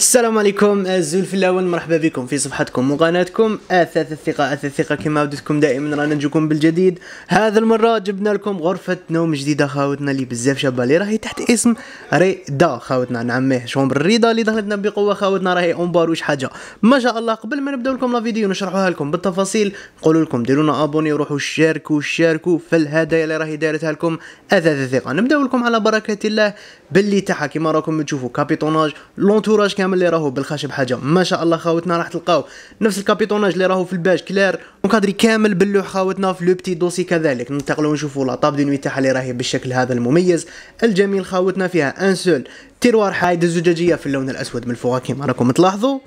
السلام عليكم الزول في الاول مرحبا بكم في صفحتكم وقناتكم اثاث الثقه اثاث الثقه كما عودتكم دائما رانا نجيكم بالجديد هذا المره جبنا لكم غرفه نوم جديده خاوتنا اللي بزاف شابه اللي راهي تحت اسم ريدا خاوتنا نعميه شومبر الريضه اللي دخلتنا بقوه خاوتنا راهي اونبار وش حاجه ما شاء الله قبل ما نبدا لكم لا فيديو نشرحوها لكم بالتفاصيل نقول لكم ديرونا ابوني وروحوا شاركوا شاركوا في الهدايا اللي راهي دارتها لكم اثاث الثقه نبداو لكم على بركه الله باللي تاعها كما راكم تشوفوا كابيتوناج لونتوراج كامل كامل اللي راهو بالخشب حاجه ما شاء الله خاوتنا راح تلقاو نفس الكابيتوناج اللي راهو في الباج كلير مكادري كامل باللوح خاوتنا في لو بتي دوسي كذلك ننتقلوا نشوفوا لاطاب دي نوي تاعها اللي راهي بالشكل هذا المميز الجميل خاوتنا فيها انسول تيروار حايد الزجاجيه في اللون الاسود من الفوق كيما راكم تلاحظوا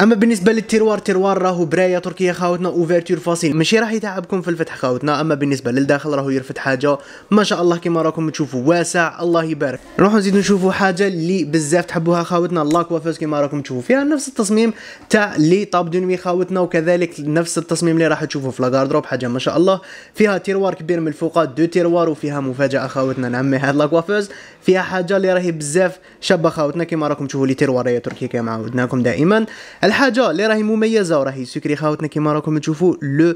اما بالنسبه للتيروار تيروار راهو برايا تركيا خاوتنا اوفرتور فاصيل ماشي راح يتعبكم في الفتح خاوتنا اما بالنسبه للداخل راهو يرفد حاجه ما شاء الله كما راكم تشوفوا واسع الله يبارك نروحوا نزيدوا نشوفوا حاجه اللي بزاف تحبوها خاوتنا لاكوافوز كما راكم تشوفوا فيها نفس التصميم تاع لي طاب دونوي خاوتنا وكذلك نفس التصميم اللي راح تشوفوا في لاغاردروب حاجه ما شاء الله فيها تيروار كبير من الفوق دو تيروار وفيها مفاجاه خاوتنا نعمي هاد لاكوافوز فيها حاجه اللي راهي بزاف شابه خاوتنا كما راكم تشوفوا لي يا تركيا كما عودناكم دائما الحاجه اللي راهي مميزه وراهي سكري خاوتنا كيما راكم تشوفوا لو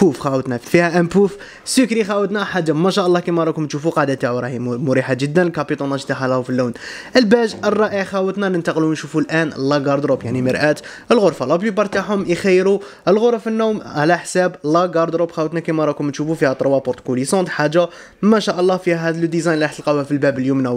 بوف خاوتنا فيها ان بوف سكري خاوتنا حاجه ما شاء الله كما راكم تشوفوا قاعده تاعو راهي مريحه جدا الكابيتوناج تاعها له في اللون الباج الرائع خاوتنا ننتقلوا نشوفوا الان لا غاردروب يعني مرآة الغرفه لا بليبار تاعهم يخيروا الغرف النوم على حساب لا غاردروب خاوتنا كما راكم تشوفوا فيها تروا بورت كوليسونت حاجه ما شاء الله فيها هذا لو ديزاين اللي راح تلقاوها في الباب اليمنى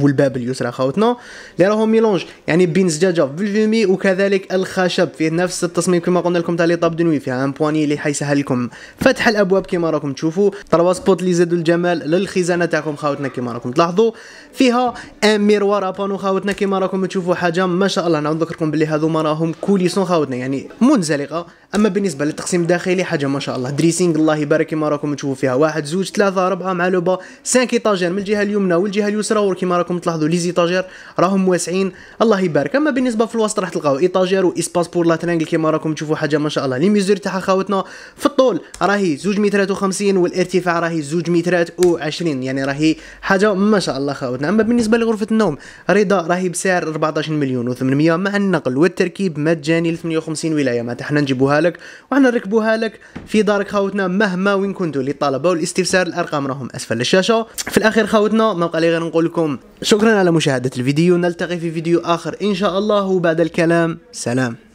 والباب اليسرى خاوتنا اللي راهو ميلونج يعني بين زجاجه فيلفيمي وكذلك الخشب فيه نفس التصميم كما قلنا لكم تاع لي طاب دنوي فيها ان بواني اللي حيسهل لكم فتح الابواب كما راكم تشوفوا تروا سبوت اللي زادوا الجمال للخزانه تاعكم خاوتنا كما راكم تلاحظوا فيها ان ميروار ابانو خاوتنا كما راكم تشوفوا حاجه ما شاء الله انا نذكركم باللي هذوما راهم كوليسون خاوتنا يعني منزلقه اما بالنسبه للتقسيم الداخلي حاجه ما شاء الله دريسينغ الله يبارك كما راكم تشوفوا فيها واحد زوج ثلاثه اربعه مع لوبا 5 ايطاجير من الجهه اليمنى والجهه اليسرى وكما راكم تلاحظوا لي زيطاجير راهم واسعين الله يبارك اما بالنسبه في الوسط راح تلقاو ايطاجير واسباس بور لا ترانجل كما راكم تشوفوا حاجه ما شاء الله لي ميزور تاعها خاوتنا في الطول راهي زوج مترات و50 والارتفاع راهي زوج مترات و20 يعني راهي حاجه ما شاء الله خاوتنا اما بالنسبه لغرفه النوم رضا راهي بسعر 14 مليون و800 مع النقل والتركيب مجاني ل 58 ولايه ما حنا نجيبوها لك وحنا نركبوها لك في دارك خاوتنا مهما وين كنتوا للطلبه والاستفسار الارقام راهم اسفل الشاشه في الاخير خاوتنا ما بقى لي غير نقول لكم شكرا على مشاهده الفيديو نلتقي في فيديو اخر ان شاء الله وبعد الكلام سلام